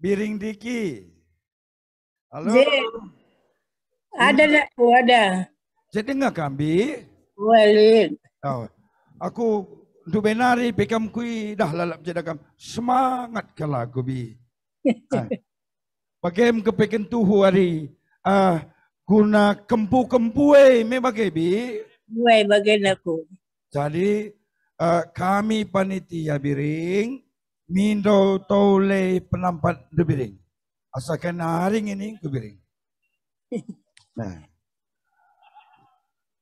Biring Diki. Halo. Z. Ada tak? Oh, ada. Saya dengar kan, Bi? Walid. Oh. Aku untuk benari pekam kui dah lalap jadakan. Semangat ke lagu, Bi. Bagaim ke pekam tuhu hari? Uh, guna kempu-kempu, eh. Me bagai, Bi? Bagai, bagai aku. Jadi, uh, kami panitia biring. Mindo tole penampat debiring. kena haring ini kebiring. Nah.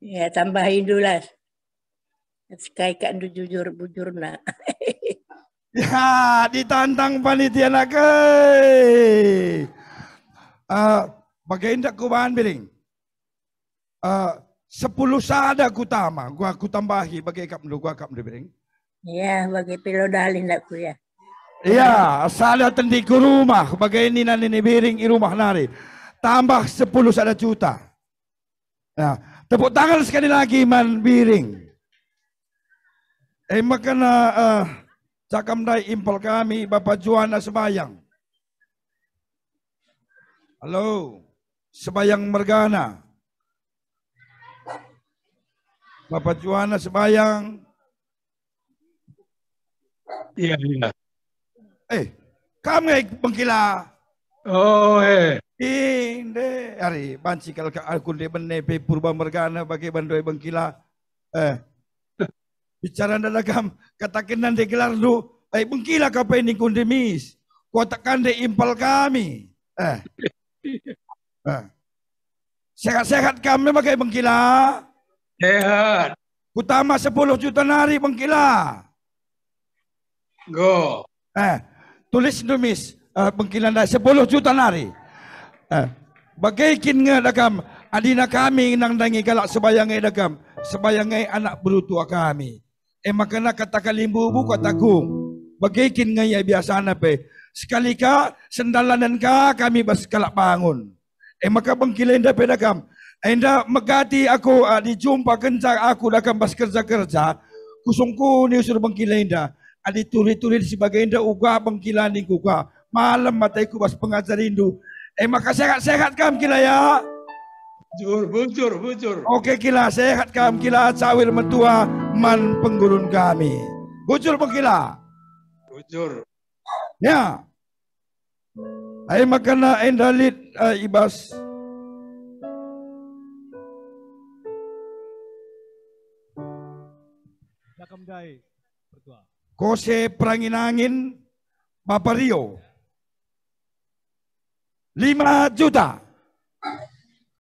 Ya, tambah Hindu lah. Sekai kak jujur bujur nak. Ya, ditantang panitia nak ke. Uh, ah, bagai indah kubahan biring. Uh, ah, sepuluh saada ku tambah. Gua ku tambahi bagai kap mulu, gua kap mulu biring. Ya, bagai pilau dah nak ku ya. Ya, sale tendi ke rumah bagai ini nan ini biring di rumah nari. Tambah sepuluh, sada juta. Ya, tepuk tangan sekali lagi man biring. Eh makana ah, uh, ah, cakam dai impal kami Bapak Juana Sebayang. Halo, Sebayang Mergana. Bapak Juana Sebayang. Iya, iya. Eh, kam ngai mengkila. Oh, eh. Ding hari banci kalau ka aku de benne pe purba mergana bagi bandoi bengkila. Eh. Bicara dalam kam katakan nanti gelar lu, eh bengkila ka pe ni kundemis. Kau takkan dia impal kami. Eh. Eh. Sehat-sehat kami bagi bengkila. Sehat. Utama sepuluh juta nari bengkila. Go. Eh, tulis tumis uh, eh, pengkilan dah sepuluh juta nari. Uh, eh, bagai kin nge dakam adina kami nang dangi galak sebayang ai dakam sebayang anak berutua kami. Eh makana kata kalimbu bu kata ku. Bagai kin nge ya biasa na pe. Sekali ka sendalan dan ka kami bas kalak bangun. Eh maka pengkilan dah pe dakam. Enda eh, megati aku uh, dijumpa kencang aku dakam bas kerja-kerja. Kusungku ni usur bengkilenda. indah. Adi tulis tulis sebagai indah uga bengkilan di kuka. Malam mata iku bas pengajar rindu. Eh maka sehat sehat kam kila ya. Jur, bujur, bujur. Okey kila sehat kam kila cawil mentua man penggurun kami. Bujur pengkila. Bujur. Ya. Ayo makanlah endalit uh, eh, ibas. Bakam gai berdua. Jose Pranginangin Papario. 5 juta. 5 juta.